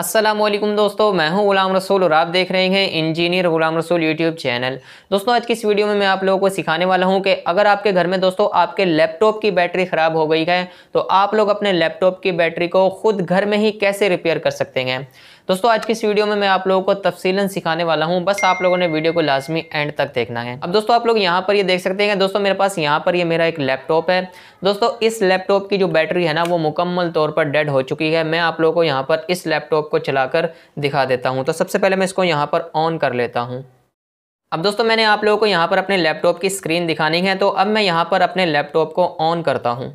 असलम दोस्तों मैं हूं गुलाम रसूल और आप देख रहे हैं इंजीनियर गुलाम रसूल यूट्यूब चैनल दोस्तों आज की इस वीडियो में मैं आप लोगों को सिखाने वाला हूं कि अगर आपके घर में दोस्तों आपके लैपटॉप की बैटरी ख़राब हो गई है तो आप लोग अपने लैपटॉप की बैटरी को खुद घर में ही कैसे रिपेयर कर सकते हैं दोस्तों आज के इस वीडियो में मैं आप लोगों को तफसीलन सिखाने वाला हूँ बस आप लोगों ने वीडियो को लाजमी एंड तक देखना है अब दोस्तों आप लोग यहाँ पर ये देख सकते हैं दोस्तों मेरे पास यहाँ पर ये मेरा एक लैपटॉप है दोस्तों इस लैपटॉप की जो बैटरी है ना वो मुकम्मल तौर पर डेड हो चुकी है मैं आप लोगों को यहाँ पर इस लैपटॉप को चलाकर दिखा देता हूँ तो सबसे पहले मैं इसको यहाँ पर ऑन कर लेता हूँ अब दोस्तों मैंने आप लोगों को यहाँ पर अपने लैपटॉप की स्क्रीन दिखानी है तो अब मैं यहाँ पर अपने लैपटॉप को ऑन करता हूँ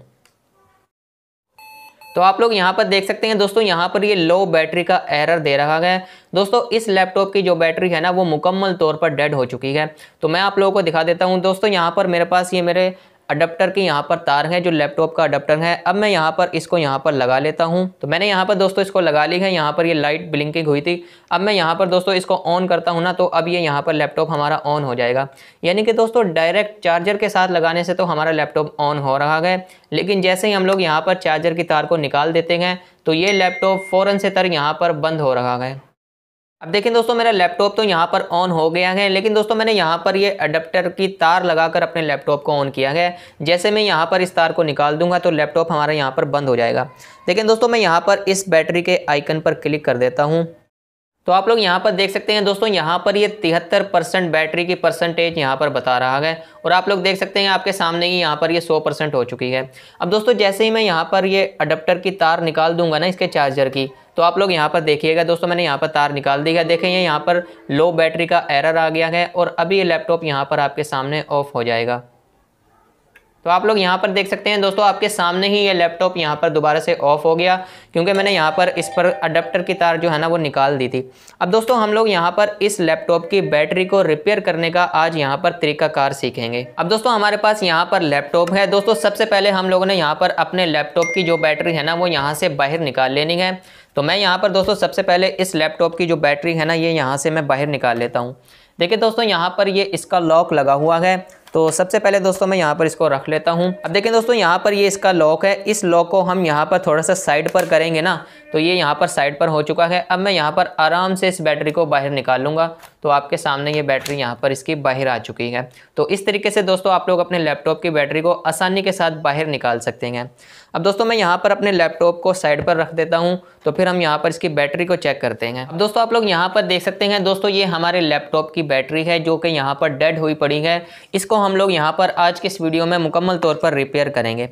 तो आप लोग यहाँ पर देख सकते हैं दोस्तों यहाँ पर ये लो बैटरी का एरर दे रहा है दोस्तों इस लैपटॉप की जो बैटरी है ना वो मुकम्मल तौर पर डेड हो चुकी है तो मैं आप लोगों को दिखा देता हूँ दोस्तों यहाँ पर मेरे पास ये मेरे अडप्टर के यहाँ पर तार हैं जो लैपटॉप का अडप्टर है अब मैं यहाँ पर इसको यहाँ पर लगा लेता हूँ तो मैंने यहाँ पर दोस्तों इसको लगा ली है यहाँ पर ये लाइट ब्लिंकिंग हुई थी अब मैं यहाँ पर दोस्तों इसको ऑन करता हूँ ना तो अब ये यहाँ पर लैपटॉप हमारा ऑन हो जाएगा यानी कि दोस्तों डायरेक्ट चार्जर के साथ लगाने से तो हमारा लैपटॉप ऑन हो रहा है लेकिन जैसे ही हम लोग यहाँ पर चार्जर की तार को निकाल देते हैं तो ये लैपटॉप फ़ौरन से तर यहाँ पर बंद हो रहा है अब देखें दोस्तों मेरा लैपटॉप तो यहाँ पर ऑन हो गया है लेकिन दोस्तों मैंने यहाँ पर ये अडेप्टर की तार लगाकर अपने लैपटॉप को ऑन किया है जैसे मैं यहाँ पर इस तार को निकाल दूंगा तो लैपटॉप हमारा यहाँ पर बंद हो जाएगा लेकिन दोस्तों मैं यहाँ पर इस बैटरी के आइकन पर क्लिक कर देता हूँ तो आप लोग यहाँ पर देख सकते हैं दोस्तों यहाँ पर ये तिहत्तर परसेंट बैटरी की परसेंटेज यहाँ पर बता रहा है और आप लोग देख सकते हैं आपके सामने ही यहाँ पर ये सौ परसेंट हो चुकी है अब दोस्तों जैसे ही मैं यहाँ पर ये अडप्टर की तार निकाल दूंगा ना इसके चार्जर की तो आप लोग यहाँ पर देखिएगा दोस्तों मैंने यहाँ पर तार निकाल दी है देखें ये यहाँ पर लो बैटरी का एरर आ गया है और अभी ये लैपटॉप यहाँ पर आपके सामने ऑफ हो जाएगा तो आप लोग यहाँ पर देख सकते हैं दोस्तों आपके सामने ही ये लैपटॉप यहाँ पर दोबारा से ऑफ हो गया क्योंकि मैंने यहाँ पर इस पर अडेप्टर की तार जो है ना वो निकाल दी थी अब दोस्तों हम लोग यहाँ पर इस लैपटॉप की बैटरी को रिपेयर करने का आज यहाँ पर तरीकाकार सीखेंगे अब दोस्तों हमारे पास यहाँ पर लैपटॉप है दोस्तों सबसे पहले हम लोगों ने यहाँ पर अपने लैपटॉप की जो बैटरी है ना वो यहाँ से बाहर निकाल लेनी है तो मैं यहाँ पर दोस्तों सबसे पहले इस लैपटॉप की जो बैटरी है ना ये यहाँ से मैं बाहर निकाल लेता हूँ देखिए दोस्तों यहाँ पर ये इसका लॉक लगा हुआ है तो सबसे पहले दोस्तों मैं यहाँ पर इसको रख लेता हूँ अब देखें दोस्तों यहाँ पर ये इसका लॉक है इस लॉक को हम यहाँ पर थोड़ा सा साइड पर करेंगे ना तो ये यहाँ पर साइड पर हो चुका है अब मैं यहाँ पर आराम से इस बैटरी को बाहर निकाल लूँगा तो आपके सामने ये बैटरी यहाँ पर इसकी बाहर आ चुकी है तो इस तरीके से दोस्तों आप लोग अपने लैपटॉप की बैटरी को आसानी के साथ बाहर निकाल सकते हैं अब दोस्तों मैं यहाँ पर अपने लैपटॉप को साइड पर रख देता हूँ तो फिर हम यहाँ पर इसकी बैटरी को चेक करते हैं अब दोस्तों आप लोग यहाँ पर देख सकते हैं दोस्तों ये हमारे लैपटॉप की बैटरी है जो कि यहाँ पर डेड हुई पड़ी है इसको हम लोग यहाँ पर आज के इस वीडियो में मुकम्मल तौर पर रिपेयर करेंगे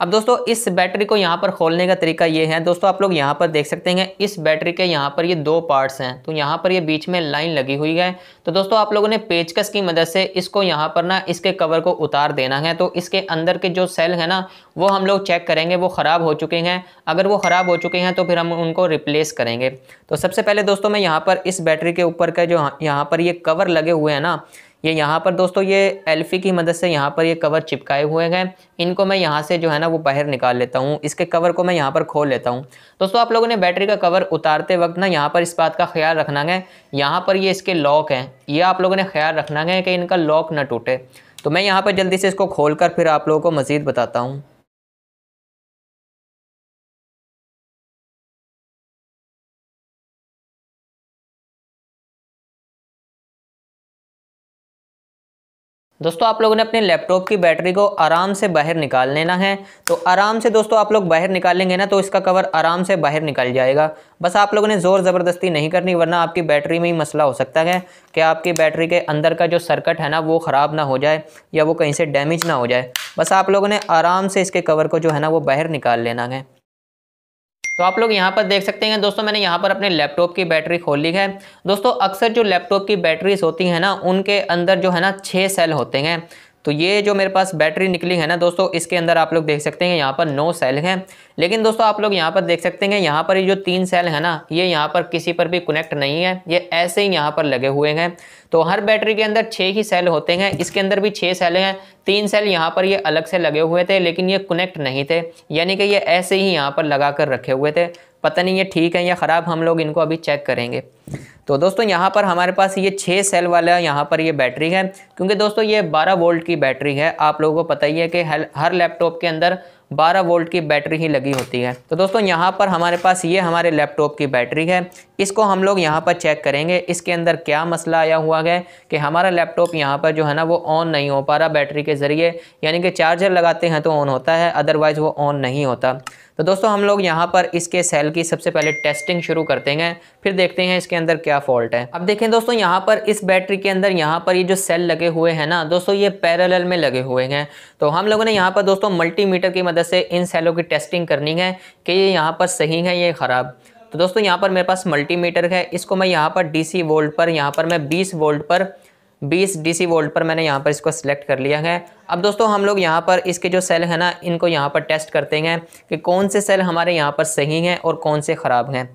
अब दोस्तों इस बैटरी को यहाँ पर खोलने का तरीका ये है दोस्तों आप लोग यहाँ पर देख सकते हैं इस बैटरी के यहाँ पर ये दो पार्ट्स हैं तो यहाँ पर ये बीच में लाइन लगी हुई है तो दोस्तों आप लोगों ने पेचकस की मदद से इसको यहाँ पर ना इसके कवर को उतार देना है तो इसके अंदर के जो सेल है ना वो हम लोग चेक करेंगे वो ख़राब हो चुके हैं अगर वो ख़राब हो चुके हैं तो फिर हम उनको रिप्लेस करेंगे तो सबसे पहले दोस्तों मैं यहाँ पर इस बैटरी के ऊपर का जो यहाँ पर ये कवर लगे हुए हैं ना ये यहाँ पर दोस्तों ये एल्फी की मदद से यहाँ पर ये कवर चिपकाए हुए हैं इनको मैं यहाँ से जो है ना वो बाहर निकाल लेता हूँ इसके कवर को मैं यहाँ पर खोल लेता हूँ दोस्तों आप लोगों ने बैटरी का कवर उतारते वक्त ना यहाँ पर इस बात का ख्याल रखना है यहाँ पर ये इसके लॉक हैं ये आप लोगों ने ख्याल रखना है कि इनका लॉक ना टूटे तो मैं यहाँ पर जल्दी से इसको खोल कर फिर आप लोगों को मज़ीद बताता हूँ दोस्तों आप लोगों ने अपने लैपटॉप की बैटरी को आराम से बाहर निकाल लेना है तो आराम से दोस्तों आप लोग बाहर निकालेंगे ना तो इसका कवर आराम से बाहर निकल जाएगा बस आप लोगों ने ज़ोर ज़बरदस्ती नहीं करनी वरना आपकी बैटरी में ही मसला हो सकता है कि आपकी बैटरी के अंदर का जो सर्कट है ना वो ख़राब ना हो जाए या वो कहीं से डैमेज ना हो जाए बस आप लोगों ने आराम से इसके कवर को जो है ना वो बाहर निकाल लेना है तो आप लोग यहाँ पर देख सकते हैं दोस्तों मैंने यहाँ पर अपने लैपटॉप की बैटरी खोल ली है दोस्तों अक्सर जो लैपटॉप की बैटरीज होती हैं ना उनके अंदर जो है ना छः सेल होते हैं तो ये जो मेरे पास बैटरी निकली है ना दोस्तों इसके अंदर आप लोग देख सकते हैं यहाँ पर नौ सेल हैं लेकिन दोस्तों आप लोग यहाँ पर देख सकते हैं यहाँ पर ये जो तीन सेल है ना ये यहाँ पर किसी पर भी कनेक्ट नहीं है ये ऐसे ही यहाँ पर लगे हुए हैं तो हर बैटरी के अंदर छः ही सेल होते हैं इसके अंदर भी छः सेल हैं तीन सेल यहाँ पर ये अलग से लगे हुए थे लेकिन ये कनेक्ट नहीं थे यानी कि ये ऐसे ही यहाँ पर लगा कर रखे हुए थे पता नहीं ये ठीक है या ख़राब हम लोग इनको अभी चेक करेंगे तो दोस्तों यहाँ पर हमारे पास ये छः सेल वाला यहाँ पर ये बैटरी है क्योंकि दोस्तों ये 12 वोल्ट की बैटरी है आप लोगों को पता ही है कि हर लैपटॉप के अंदर 12 वोल्ट की बैटरी ही लगी होती है तो दोस्तों यहाँ पर हमारे पास ये हमारे लैपटॉप की बैटरी है इसको हम लोग यहाँ पर चेक करेंगे इसके अंदर क्या मसला आया हुआ है कि हमारा लैपटॉप यहाँ पर जो है ना वो ऑन नहीं हो पा रहा बैटरी के ज़रिए यानी कि चार्जर लगाते हैं तो ऑन होता है अदरवाइज़ वो ऑन नहीं होता तो दोस्तों हम लोग यहाँ पर इसके सेल की सबसे पहले टेस्टिंग शुरू करते हैं फिर देखते हैं इसके अंदर क्या फॉल्ट है अब देखें दोस्तों यहाँ पर इस बैटरी के अंदर यहाँ पर ये जो सेल लगे हुए हैं ना दोस्तों ये पैरल में लगे हुए हैं तो हम लोगों ने यहाँ पर दोस्तों मल्टीमीटर की मदद से इन सेलों की टेस्टिंग करनी है कि ये यहाँ पर सही है ये ख़राब तो दोस्तों यहाँ पर मेरे पास मल्टीमीटर है इसको मैं यहाँ पर डीसी वोल्ट पर यहाँ पर मैं 20 वोल्ट पर बीस डी वोल्ट पर मैंने यहाँ पर इसको सिलेक्ट कर लिया है अब दोस्तों हम लोग यहाँ पर इसके जो सेल है ना इनको यहाँ पर टेस्ट करते हैं कि कौन से सेल हमारे यहाँ पर सही हैं और कौन से ख़राब हैं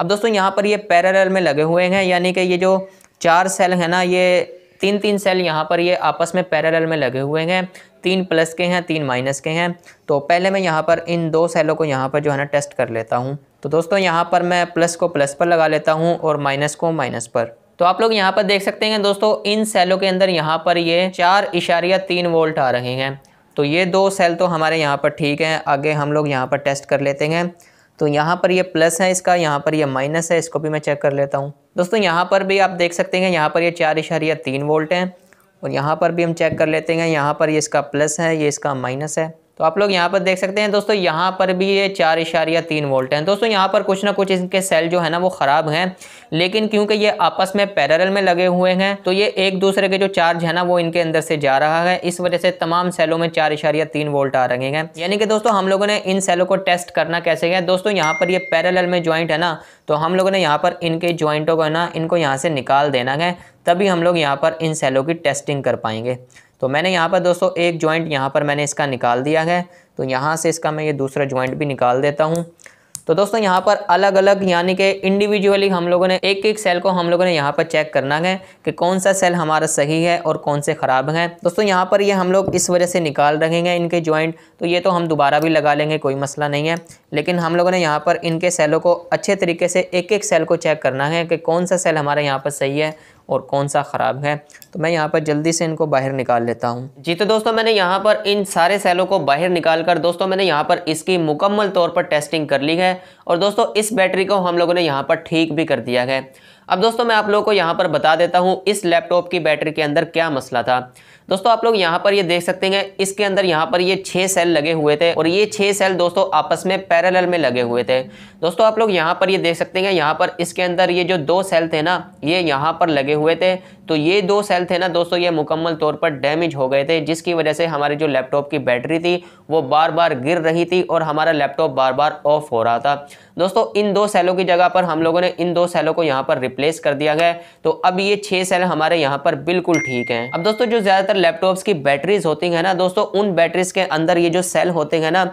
अब दोस्तों यहाँ पर ये पैरल में लगे हुए हैं यानी कि ये जो चार सेल है ना ये तीन तीन सेल यहाँ पर ये आपस में पैरल में लगे हुए हैं तीन प्लस के हैं तीन माइनस के हैं तो पहले मैं यहाँ पर इन दो सेलों को यहाँ पर जो है ना टेस्ट कर लेता हूँ तो दोस्तों यहाँ पर मैं प्लस को प्लस पर लगा लेता हूँ और माइनस को माइनस पर तो आप लोग यहाँ पर देख सकते हैं दोस्तों इन सेलों के अंदर यहाँ पर ये चार इशारिया तीन वोल्ट आ रहे हैं तो ये दो सेल तो हमारे यहाँ पर ठीक हैं आगे हम लोग यहाँ पर टेस्ट कर लेते हैं तो यहाँ पर ये प्लस है इसका यहाँ पर ये माइनस है इसको भी मैं चेक कर लेता हूँ दोस्तों यहाँ पर भी आप देख सकते हैं यहाँ पर ये चार इशारिया तीन वोल्ट हैं और यहाँ पर भी हम चेक कर लेते हैं यहाँ पर ये इसका प्लस है ये इसका माइनस है तो आप लोग यहाँ पर देख सकते हैं दोस्तों यहाँ पर भी ये चार इशारिया तीन वोल्ट हैं दोस्तों यहाँ पर कुछ ना कुछ इनके सेल जो है ना वो ख़राब हैं लेकिन क्योंकि ये आपस में पैरल में लगे हुए हैं तो ये एक दूसरे के जो चार्ज है ना वो इनके अंदर से जा रहा है इस वजह से तमाम सेलों में चार इशारिया तीन वोल्ट आ रहे हैं यानी कि दोस्तों हम लोगों ने इन सेलों को टेस्ट करना कैसे है दोस्तों यहाँ पर ये पैरल में ज्वाइंट है ना तो हम लोगों ने यहाँ पर इनके ज्वाइंटों को है ना इनको यहाँ से निकाल देना है तभी हम लोग यहाँ पर इन सेलों की टेस्टिंग कर पाएंगे तो मैंने यहाँ पर दोस्तों एक जॉइंट यहाँ पर मैंने इसका निकाल दिया है तो यहाँ से इसका मैं ये दूसरा जॉइंट भी निकाल देता हूँ तो दोस्तों यहाँ पर अलग अलग यानी कि इंडिविजुअली हम लोगों ने एक एक सेल को हम लोगों ने यहाँ पर चेक करना है कि कौन सा सेल हमारा सही है और कौन से ख़राब हैं दोस्तों यहाँ पर ये हम लोग इस वजह से निकाल रहे हैं इनके जॉइंट तो ये तो हम दोबारा भी लगा लेंगे कोई मसला नहीं है लेकिन हम लोगों ने यहाँ पर इनके सेलों को अच्छे तरीके से एक एक सेल को चेक करना है कि कौन सा सेल हमारा यहाँ पर सही है और कौन सा ख़राब है तो मैं यहाँ पर जल्दी से इनको बाहर निकाल लेता हूँ जी तो दोस्तों मैंने यहाँ पर इन सारे सेलों को बाहर निकाल कर दोस्तों मैंने यहाँ पर इसकी मुकम्मल तौर पर टेस्टिंग कर ली है और दोस्तों इस बैटरी को हम लोगों ने यहाँ पर ठीक भी कर दिया है अब दोस्तों मैं आप लोगों को यहाँ पर बता देता हूँ इस लैपटॉप की बैटरी के अंदर क्या मसला था दोस्तों आप लोग यहाँ पर ये देख सकते हैं इसके अंदर यहाँ पर ये छः सेल लगे हुए थे और ये छः सेल दोस्तों आपस में पैरेलल में लगे हुए थे दोस्तों आप लोग यहाँ पर ये देख सकते हैं यहाँ पर इसके अंदर ये जो दो सेल थे ना ये यहाँ पर लगे हुए थे तो ये दो सेल थे ना दोस्तों ये मुकम्मल तौर पर डैमेज हो गए थे जिसकी वजह से हमारी जो लैपटॉप की बैटरी थी वो बार बार गिर रही थी और हमारा लैपटॉप बार बार ऑफ हो रहा था दोस्तों इन दो सेलों की जगह पर हम लोगों ने इन दो सेलों को यहाँ पर रिप्लेस रिप्लेस कर दिया गया तो अब ये छह सेल हमारे यहाँ पर बिल्कुल ठीक है अब दोस्तों जो ज़्यादातर लैपटॉप्स की बैटरीज होती है ना दोस्तों उन बैटरीज के अंदर ये जो सेल होते हैं ना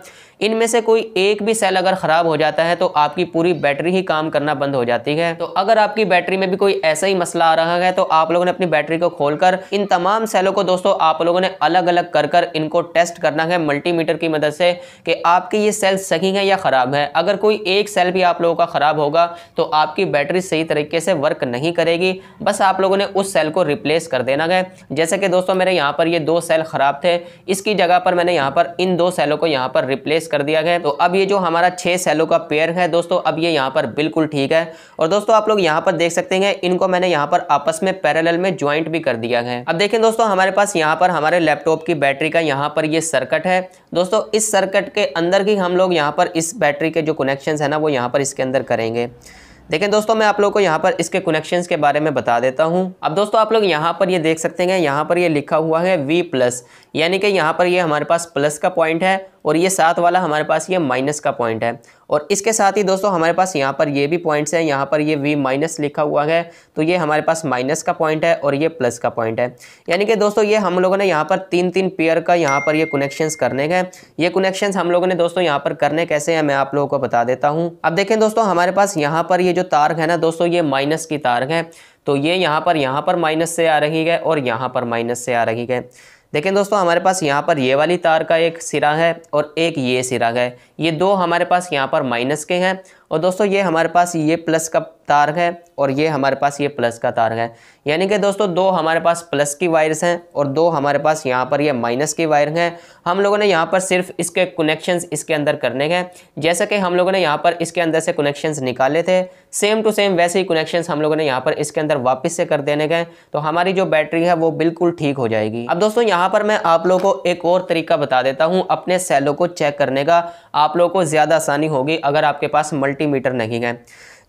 इनमें से कोई एक भी सेल अगर ख़राब हो जाता है तो आपकी पूरी बैटरी ही काम करना बंद हो जाती है तो अगर आपकी बैटरी में भी कोई ऐसा ही मसला आ रहा है तो आप लोगों ने अपनी बैटरी को खोलकर इन तमाम सेलों को दोस्तों आप लोगों ने अलग अलग कर कर इनको टेस्ट करना है मल्टीमीटर की मदद से कि आपकी ये सेल सही है या ख़राब है अगर कोई एक सेल भी आप लोगों का ख़राब होगा तो आपकी बैटरी सही तरीके से वर्क नहीं करेगी बस आप लोगों ने उस सेल को रिप्लेस कर देना है जैसे कि दोस्तों मेरे यहाँ पर ये दो सेल ख़राब थे इसकी जगह पर मैंने यहाँ पर इन दो सेलों को यहाँ पर रिप्लेस रिप्लेस कर दिया गया तो अब ये जो हमारा छः सेलों का पेयर है दोस्तों अब ये यहाँ पर बिल्कुल ठीक है और दोस्तों आप लोग यहाँ पर देख सकते हैं इनको मैंने यहाँ पर आपस में पैरेलल में ज्वाइंट भी कर दिया है अब देखें दोस्तों हमारे पास यहाँ पर हमारे लैपटॉप की बैटरी का यहाँ पर ये सर्कट है दोस्तों इस सर्कट के अंदर ही हम लोग यहाँ पर इस बैटरी के जो कनेक्शन है ना वो यहाँ पर इसके अंदर करेंगे देखें दोस्तों मैं आप लोगों को यहाँ पर इसके कनेक्शंस के बारे में बता देता हूँ अब दोस्तों आप लोग यहाँ पर ये देख सकते हैं यहाँ पर ये लिखा हुआ है V प्लस यानी कि यहाँ पर ये हमारे पास प्लस का पॉइंट है और ये सात वाला हमारे पास ये माइनस का पॉइंट है और इसके साथ ही दोस्तों हमारे पास यहाँ पर ये भी पॉइंट्स हैं यहाँ पर ये वी माइनस लिखा हुआ है तो ये हमारे पास माइनस का पॉइंट है और ये प्लस का पॉइंट है यानी कि दोस्तों ये हम लोगों ने यहाँ पर तीन तीन पेयर का यहाँ पर ये कनेक्शंस करने हैं ये कनेक्शंस हम लोगों ने दोस्तों यहाँ पर करने कैसे हैं मैं आप लोगों को बता देता हूँ अब देखें दोस्तों हमारे पास यहाँ पर ये जो तार है ना दोस्तों ये माइनस की तार है तो ये यहाँ पर यहाँ पर माइनस से आ रही है और यहाँ पर माइनस से आ रही है देखें दोस्तों हमारे पास यहाँ पर ये वाली तार का एक सिरा है और एक ये सिरा है ये दो हमारे पास यहाँ पर माइनस के हैं और दोस्तों ये हमारे पास ये प्लस का तार है और ये हमारे पास ये प्लस का तार है यानी कि दोस्तों दो हमारे पास प्लस की वायर्स हैं और दो हमारे पास यहाँ पर ये माइनस की वायर हैं हम लोगों ने यहाँ पर सिर्फ इसके कनेक्शंस इसके अंदर करने हैं जैसे कि हम लोगों ने यहाँ पर इसके अंदर से कनेक्शंस निकाले थे सेम टू सेम वैसे ही कुनेक्शन हम लोगों ने यहाँ पर इसके अंदर वापस से कर देने गए तो हमारी जो बैटरी है वो बिल्कुल ठीक हो जाएगी अब दोस्तों यहाँ पर मैं आप लोगों को एक और तरीका बता देता हूँ अपने सेलों को चेक करने का आप लोगों को ज़्यादा आसानी होगी अगर आपके पास मल्टीमीटर नहीं है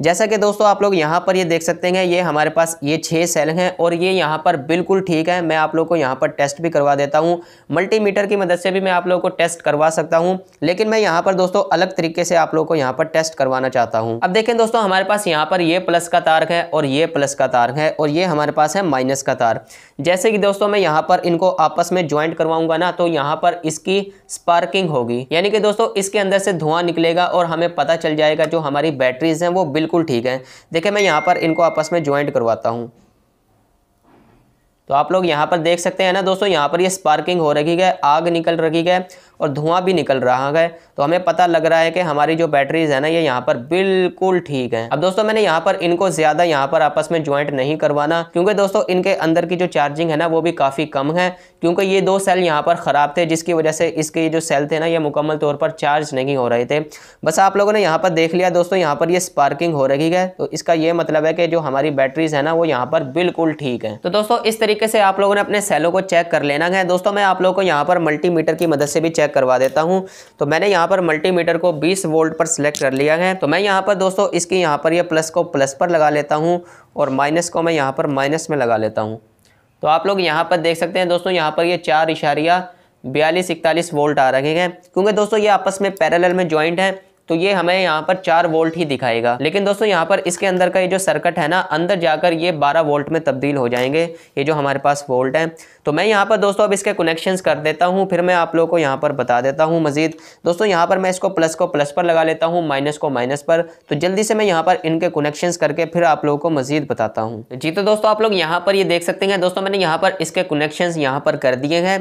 जैसा कि दोस्तों आप लोग यहाँ पर ये देख सकते हैं ये हमारे पास ये छः सेल हैं और ये यहाँ पर बिल्कुल ठीक है मैं आप लोग को यहाँ पर टेस्ट भी करवा देता हूँ मल्टीमीटर की मदद से भी मैं आप लोग को टेस्ट करवा सकता हूँ लेकिन मैं यहाँ पर दोस्तों अलग तरीके से आप लोग को यहाँ पर टेस्ट करवाना चाहता हूँ अब देखें दोस्तों हमारे पास यहाँ पर ये प्लस का तार है और ये प्लस का तार है और ये हमारे पास है माइनस का तार जैसे कि दोस्तों मैं यहाँ पर इनको आपस में ज्वाइंट करवाऊंगा ना तो यहाँ पर इसकी स्पार्किंग होगी यानी कि दोस्तों इसके अंदर से धुआं निकलेगा और हमें पता चल जाएगा जो हमारी बैटरीज हैं वो बिल्कुल बिल्कुल ठीक है देखिए मैं यहाँ पर इनको आपस में ज्वाइंट करवाता हूँ तो आप लोग यहाँ पर देख सकते हैं ना दोस्तों यहाँ पर ये स्पार्किंग हो रही है आग निकल रही है और धुआं भी निकल रहा है तो हमें पता लग रहा है कि हमारी जो बैटरीज है ना ये यहाँ पर बिल्कुल ठीक है अब दोस्तों मैंने यहाँ पर इनको ज़्यादा यहाँ पर आपस में ज्वाइंट नहीं करवाना क्योंकि दोस्तों इनके अंदर की जो चार्जिंग है ना वो भी काफ़ी कम है क्योंकि ये दो सेल यहाँ पर ख़राब थे जिसकी वजह से इसके जो सेल थे ना ये मुकम्मल तौर पर चार्ज नहीं हो रहे थे बस आप लोगों ने यहाँ पर देख लिया दोस्तों यहाँ पर ये स्पार्किंग हो रही है तो इसका ये मतलब है कि जो हमारी बैटरीज है ना वो यहाँ पर बिल्कुल ठीक है तो दोस्तों इस तरीके से आप लोगों ने अपने सेलों को चेक कर लेना है दोस्तों मैं आप लोगों को यहाँ पर मल्टीमीटर की मदद से भी चेक चेक करवा देता हूँ तो मैंने यहाँ पर मल्टीमीटर को 20 वोल्ट पर सिलेक्ट कर लिया है तो मैं यहाँ पर दोस्तों इसकी यहाँ पर ये यह प्लस को प्लस पर लगा लेता हूँ और माइनस को मैं यहाँ पर माइनस में लगा लेता हूँ तो आप लोग यहाँ पर देख सकते हैं दोस्तों यहाँ पर ये चार इशारिया बयालीस इकतालीस वोल्ट आ रहे हैं क्योंकि दोस्तों ये आपस में पैरेलल में जॉइंट है तो ये हमें यहाँ पर चार वोल्ट ही दिखाएगा लेकिन दोस्तों यहाँ पर इसके अंदर का ये जो सर्किट है ना अंदर जाकर ये बारह वोल्ट में तब्दील हो जाएंगे ये जो हमारे पास वोल्ट है तो मैं यहाँ पर दोस्तों अब इसके कनेक्शन कर देता हूँ फिर मैं आप लोग को यहाँ पर बता देता हूँ मजीद दोस्तों यहाँ पर मैं इसको प्लस को प्लस पर लगा लेता हूँ माइनस को माइनस पर तो जल्दी से मैं यहाँ पर इनके कनेक्शन करके फिर आप लोगों को मजीद बताता हूँ जी तो दोस्तों आप लोग यहाँ पर ये देख सकते हैं दोस्तों मैंने यहाँ पर इसके कनेक्शन यहाँ पर कर दिए हैं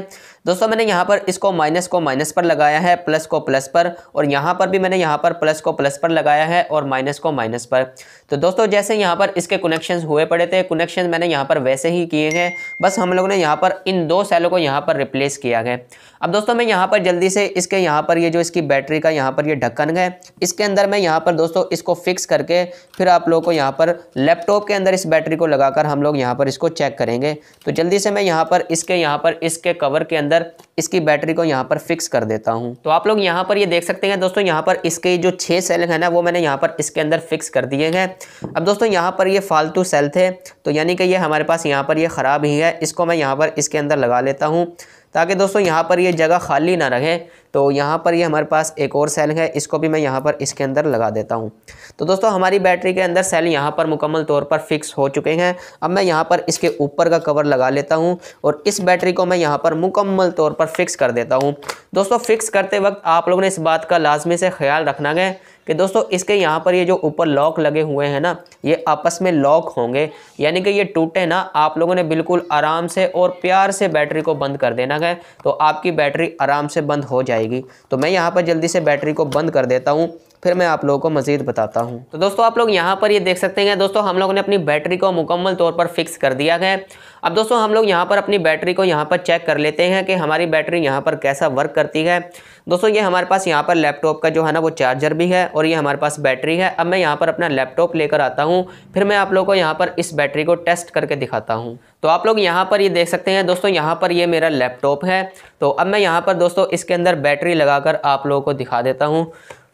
दोस्तों मैंने यहाँ पर इसको माइनस को माइनस पर लगाया है प्लस को प्लस पर और यहाँ पर भी मैंने यहाँ पर प्लस को प्लस पर लगाया है और माइनस को माइनस पर तो दोस्तों जैसे यहाँ पर इसके कनेक्शन हुए पड़े थे कनेक्शन मैंने यहाँ पर वैसे ही किए हैं बस हम लोगों ने यहाँ पर इन दो सेलों को यहाँ पर रिप्लेस किया है अब दोस्तों मैं यहाँ पर जल्दी से इसके यहाँ पर ये यह जो इसकी बैटरी का यहाँ पर ये यह ढक्कन है इसके अंदर मैं यहाँ पर दोस्तों इसको फिक्स करके फिर आप लोगों को यहाँ पर लैपटॉप के अंदर इस बैटरी को लगाकर हम लोग यहाँ पर इसको चेक करेंगे तो जल्दी से मैं यहाँ पर इसके यहाँ पर इसके कवर के अंदर इसकी बैटरी को यहाँ पर फिक्स कर देता हूँ तो आप लोग यहाँ पर ये देख सकते हैं दोस्तों यहाँ पर इसके जो छः सेल हैं ना वो मैंने यहाँ पर इसके अंदर फिक्स कर दिए हैं अब दोस्तों यहाँ पर ये फालतू सेल थे तो यानी कि ये हमारे पास यहाँ पर ये ख़राब ही है इसको मैं यहाँ पर इसके अंदर लगा लेता हूँ ताकि दोस्तों यहाँ पर ये जगह खाली ना रहे तो यहाँ पर ये हमारे पास एक और सेल है इसको भी मैं यहाँ पर इसके अंदर लगा देता हूँ तो दोस्तों हमारी बैटरी के अंदर सेल यहाँ पर मुकम्मल तौर पर फिक्स हो चुके हैं अब मैं यहाँ पर इसके ऊपर का कवर लगा लेता हूँ और इस बैटरी को मैं यहाँ पर मुकम्मल तौर पर फिक्स कर देता हूँ दोस्तों फिक्स करते वक्त आप लोगों ने इस बात का लाजमी से ख्याल रखना है कि दोस्तों इसके यहाँ पर ये जो ऊपर लॉक लगे हुए हैं ना ये आपस में लॉक होंगे यानी कि ये टूटे ना आप लोगों ने बिल्कुल आराम से और प्यार से बैटरी को बंद कर देना है तो आपकी बैटरी आराम से बंद हो जाएगी तो मैं यहाँ पर जल्दी से बैटरी को बंद कर देता हूँ फिर मैं आप लोगों को मज़ीद बताता हूँ तो दोस्तों आप लोग यहाँ पर ये देख सकते हैं दोस्तों हम लोगों ने अपनी बैटरी को मुकम्मल तौर पर फिक्स कर दिया है अब दोस्तों हम लोग यहाँ पर अपनी बैटरी को यहाँ पर चेक कर लेते हैं कि हमारी बैटरी यहाँ पर कैसा वर्क करती है दोस्तों ये हमारे पास यहाँ पर लैपटॉप का जो है ना वो चार्जर भी है और ये हमारे पास बैटरी है अब मैं यहाँ पर अपना लैपटॉप लेकर आता हूँ फिर मैं आप लोगों को यहाँ पर इस बैटरी को टेस्ट करके दिखाता हूँ तो आप लोग यहाँ पर ये देख सकते हैं दोस्तों यहाँ पर ये मेरा लैपटॉप है तो अब मैं यहाँ पर दोस्तों इसके अंदर बैटरी लगा आप लोगों को दिखा देता हूँ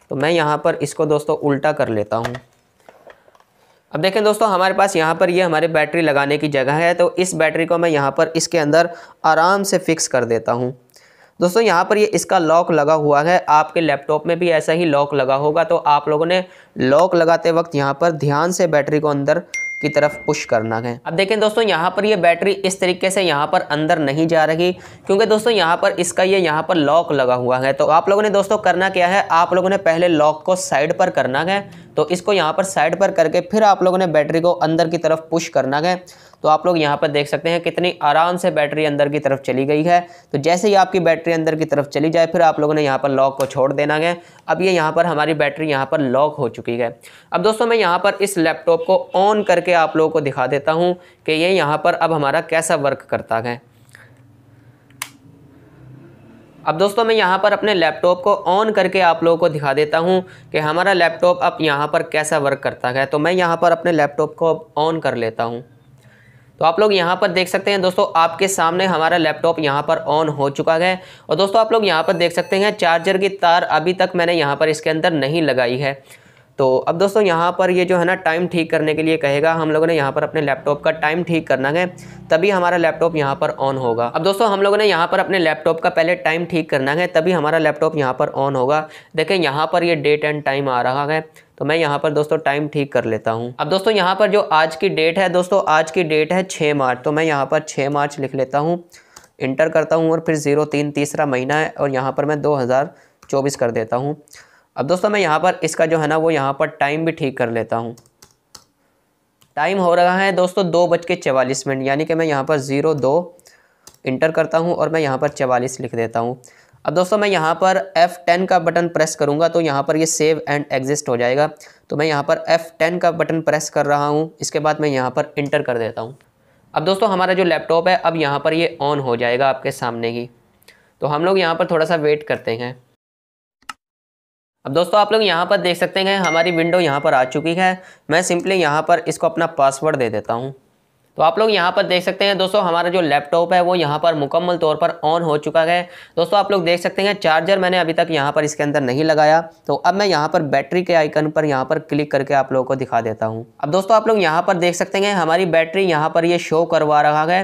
तो मैं यहाँ पर इसको दोस्तों उल्टा कर लेता हूँ अब देखें दोस्तों हमारे पास यहाँ पर ये यह हमारे बैटरी लगाने की जगह है तो इस बैटरी को मैं यहाँ पर इसके अंदर आराम से फिक्स कर देता हूँ दोस्तों यहाँ पर ये इसका लॉक लगा हुआ है आपके लैपटॉप में भी ऐसा ही लॉक लगा होगा तो आप लोगों ने लॉक लगाते वक्त यहाँ पर ध्यान से बैटरी को अंदर की तरफ पुश करना है अब देखें दोस्तों यहाँ पर ये बैटरी इस तरीके से यहाँ पर अंदर नहीं जा रही क्योंकि दोस्तों यहाँ पर इसका ये यहाँ पर लॉक लगा हुआ है तो आप लोगों ने दोस्तों करना क्या है आप लोगों ने पहले लॉक को साइड पर करना है तो इसको यहाँ पर साइड पर करके फिर आप लोगों ने बैटरी को अंदर की तरफ पुश करना है तो आप लोग यहाँ पर देख सकते हैं कितनी आराम से बैटरी अंदर की तरफ चली गई है तो जैसे ही आपकी बैटरी अंदर की तरफ चली जाए फिर आप लोगों ने यहाँ पर लॉक को छोड़ देना है अब ये यह यहाँ पर हमारी बैटरी यहाँ पर लॉक हो चुकी है अब दोस्तों मैं यहाँ पर इस लैपटॉप को ऑन करके आप लोगों को दिखा देता हूँ कि ये यह यहाँ पर अब हमारा कैसा वर्क करता है अब दोस्तों मैं यहाँ पर अपने लैपटॉप को ऑन करके आप लोगों को दिखा देता हूँ कि हमारा लैपटॉप अब यहाँ पर कैसा वर्क करता है तो मैं यहाँ पर अपने लैपटॉप को ऑन कर लेता हूँ तो आप लोग यहाँ पर देख सकते हैं दोस्तों आपके सामने हमारा लैपटॉप यहाँ पर ऑन हो चुका है और दोस्तों आप लोग यहाँ पर देख सकते हैं चार्जर की तार अभी तक मैंने यहाँ पर इसके अंदर नहीं लगाई है तो अब दोस्तों यहाँ पर ये जो है ना टाइम ठीक करने के लिए कहेगा हम लोगों ने यहाँ पर अपने लैपटॉप का टाइम ठीक करना है तभी हमारा लैपटॉप यहाँ पर ऑन होगा अब दोस्तों हम लोगों ने यहाँ पर अपने लैपटॉप का पहले टाइम ठीक करना है तभी हमारा लैपटॉप यहाँ पर ऑन होगा देखें यहाँ पर ये डेट एंड टाइम आ रहा है तो मैं यहाँ पर दोस्तों टाइम ठीक कर लेता हूँ अब दोस्तों यहाँ पर जो आज की डेट है दोस्तों आज की डेट है छः मार्च तो मैं यहाँ पर छः मार्च लिख लेता हूँ इंटर करता हूँ और फिर ज़ीरो तीन तीसरा महीना है और यहाँ पर मैं दो हज़ार चौबीस कर देता हूँ अब दोस्तों मैं यहाँ पर इसका जो है ना वो यहाँ पर टाइम भी ठीक कर लेता हूँ टाइम हो रहा है दोस्तों दो बज के चवालीस मिनट यानी कि मैं यहाँ पर ज़ीरो दो इंटर करता हूँ और मैं यहाँ पर चवालीस लिख देता हूँ अब दोस्तों मैं यहाँ पर F10 का बटन प्रेस करूँगा तो यहाँ पर ये सेव एंड एग्जिस्ट हो जाएगा तो मैं यहाँ पर F10 का बटन प्रेस कर रहा हूँ इसके बाद मैं यहाँ पर इंटर कर देता हूँ अब दोस्तों हमारा जो लैपटॉप है अब यहाँ पर ये ऑन हो जाएगा आपके सामने ही तो हम लोग यहाँ पर थोड़ा सा वेट करते हैं अब दोस्तों आप लोग यहाँ पर देख सकते हैं हमारी विंडो यहाँ पर आ चुकी है मैं सिंपली यहाँ पर इसको अपना पासवर्ड दे देता हूँ तो आप लोग यहाँ पर देख सकते हैं दोस्तों हमारा जो लैपटॉप है वो यहाँ पर मुकम्मल तौर पर ऑन हो चुका है दोस्तों आप लोग देख सकते हैं चार्जर मैंने अभी तक यहाँ पर इसके अंदर नहीं लगाया तो अब मैं यहाँ पर बैटरी के आइकन पर यहाँ पर क्लिक करके आप लोगों को दिखा देता हूँ अब दोस्तों आप लोग यहाँ पर देख सकते हैं हमारी बैटरी यहाँ पर ये यह शो करवा रहा है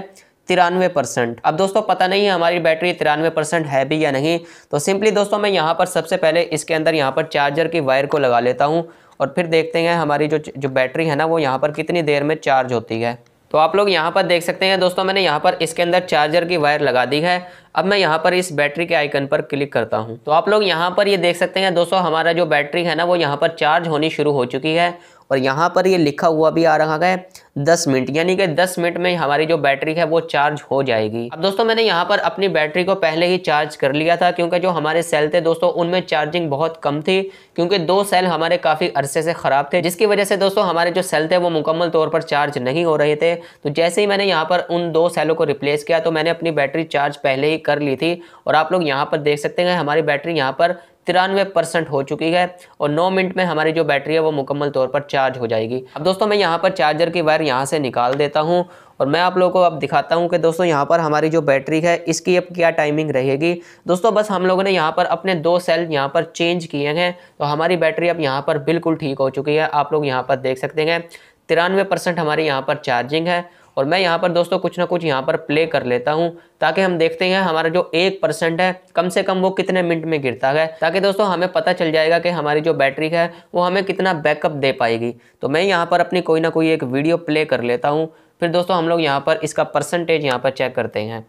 तिरानवे परसेंट अब दोस्तों पता नहीं है हमारी बैटरी तिरानवे परसेंट है भी या नहीं तो सिंपली दोस्तों मैं यहाँ पर सबसे पहले इसके अंदर यहाँ पर चार्जर की वायर को लगा लेता हूँ और फिर देखते हैं हमारी जो जो बैटरी है ना वो यहाँ पर कितनी देर में चार्ज होती है तो आप लोग यहाँ पर देख सकते हैं दोस्तों मैंने यहाँ पर इसके अंदर चार्जर की वायर लगा दी है अब मैं यहाँ पर इस बैटरी के आइकन पर क्लिक करता हूँ तो आप लोग यहाँ पर ये यह देख सकते हैं दोस्तों हमारा जो बैटरी है ना वो यहाँ पर चार्ज होनी शुरू हो चुकी है और यहाँ पर ये लिखा हुआ भी आ रहा है दस मिनट यानी कि दस मिनट में हमारी जो बैटरी है वो चार्ज हो जाएगी अब दोस्तों मैंने यहाँ पर अपनी बैटरी को पहले ही चार्ज कर लिया था क्योंकि जो हमारे सेल थे दोस्तों उनमें चार्जिंग बहुत कम थी क्योंकि दो सेल हमारे काफ़ी अरसे से ख़राब थे जिसकी वजह से दोस्तों हमारे जो सेल थे वो मुकम्मल तौर पर चार्ज नहीं हो रहे थे तो जैसे ही मैंने यहाँ पर उन दो सेलों को रिप्लेस किया तो मैंने अपनी बैटरी चार्ज पहले ही कर ली थी और आप लोग यहाँ पर देख सकते हैं हमारी बैटरी यहाँ पर तिरानवे परसेंट हो चुकी है और नौ मिनट में हमारी जो बैटरी है वो मुकम्मल तौर पर चार्ज हो जाएगी अब दोस्तों मैं यहाँ पर चार्जर की वायर यहाँ से निकाल देता हूँ और मैं आप लोगों को अब दिखाता हूँ कि दोस्तों यहाँ पर हमारी जो बैटरी है इसकी अब क्या टाइमिंग रहेगी दोस्तों बस हम लोगों ने यहाँ पर अपने दो सेल यहाँ पर चेंज किए हैं तो हमारी बैटरी अब यहाँ पर बिल्कुल ठीक हो चुकी है आप लोग यहाँ पर देख सकते हैं तिरानवे परसेंट हमारी यहाँ पर चार्जिंग है और मैं यहाँ पर दोस्तों कुछ ना कुछ यहाँ पर प्ले कर लेता हूँ ताकि हम देखते हैं हमारा जो एक परसेंट है कम से कम वो कितने मिनट में गिरता है ताकि दोस्तों हमें पता चल जाएगा कि हमारी जो बैटरी है वो हमें कितना बैकअप दे पाएगी तो मैं यहाँ पर अपनी कोई ना कोई एक वीडियो प्ले कर लेता हूँ फिर दोस्तों हम लोग यहाँ पर इसका परसेंटेज यहाँ पर चेक करते हैं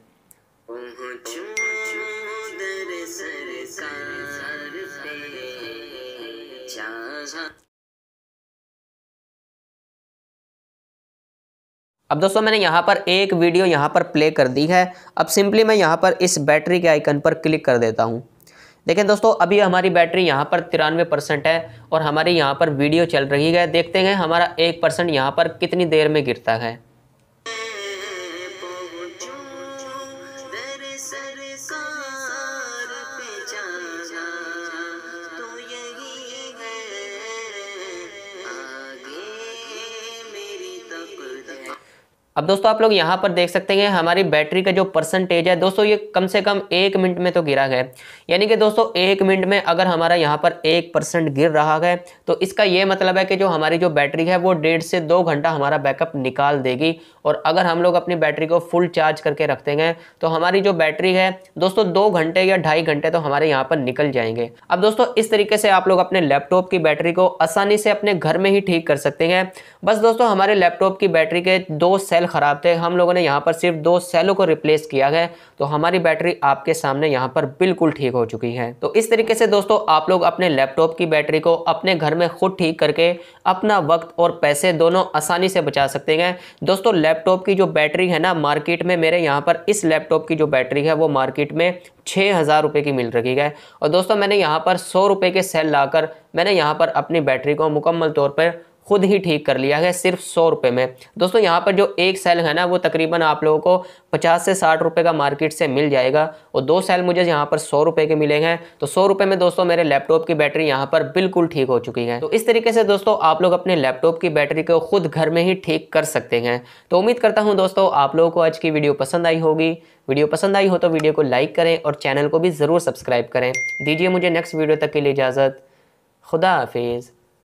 अब दोस्तों मैंने यहाँ पर एक वीडियो यहाँ पर प्ले कर दी है अब सिंपली मैं यहाँ पर इस बैटरी के आइकन पर क्लिक कर देता हूँ देखें दोस्तों अभी हमारी बैटरी यहाँ पर तिरानवे परसेंट है और हमारी यहाँ पर वीडियो चल रही है देखते हैं हमारा एक परसेंट यहाँ पर कितनी देर में गिरता है अब दोस्तों आप लोग यहाँ पर देख सकते हैं हमारी बैटरी का जो परसेंटेज है दोस्तों ये कम से कम एक मिनट में तो गिरा गया यानी कि दोस्तों एक मिनट में अगर हमारा यहाँ पर एक परसेंट गिर रहा है तो इसका ये मतलब है कि जो हमारी जो बैटरी है वो डेढ़ से दो घंटा हमारा बैकअप निकाल देगी और अगर हम लोग अपनी बैटरी को फुल चार्ज करके रखते हैं तो हमारी जो बैटरी है दोस्तों दो घंटे या ढाई घंटे तो हमारे यहाँ पर निकल जाएंगे अब दोस्तों इस तरीके से आप लोग अपने लैपटॉप की बैटरी को आसानी से अपने घर में ही ठीक कर सकते हैं बस दोस्तों हमारे लैपटॉप की बैटरी के दो सेल सेल ख़राब थे हम लोगों ने यहाँ पर सिर्फ दो सेलों को रिप्लेस किया है तो हमारी बैटरी आपके सामने यहाँ पर बिल्कुल ठीक हो चुकी है तो इस तरीके से दोस्तों आप लोग अपने लैपटॉप की बैटरी को अपने घर में खुद ठीक करके अपना वक्त और पैसे दोनों आसानी से बचा सकते हैं दोस्तों लैपटॉप की जो बैटरी है ना मार्केट में मेरे यहाँ पर इस लैपटॉप की जो बैटरी है वो मार्केट में छः हज़ार रुपये की मिल रही है और दोस्तों मैंने यहाँ पर सौ रुपये के सेल लाकर मैंने यहाँ पर अपनी बैटरी को मुकम्मल तौर पर खुद ही ठीक कर लिया है सिर्फ सौ रुपये में दोस्तों यहाँ पर जो एक सेल है ना वो तकरीबन आप लोगों को पचास से साठ रुपये का मार्केट से मिल जाएगा और दो सेल मुझे यहाँ पर सौ रुपये के मिले हैं तो सौ रुपये में दोस्तों मेरे लैपटॉप की बैटरी यहाँ पर बिल्कुल ठीक हो चुकी है तो इस तरीके से दोस्तों आप लोग अपने लैपटॉप की बैटरी को खुद घर में ही ठीक कर सकते हैं तो उम्मीद करता हूँ दोस्तों आप लोगों को आज की वीडियो पसंद आई होगी वीडियो पसंद आई हो तो वीडियो को लाइक करें और चैनल को भी ज़रूर सब्सक्राइब करें दीजिए मुझे नेक्स्ट वीडियो तक के लिए इजाज़त खुदा हाफिज़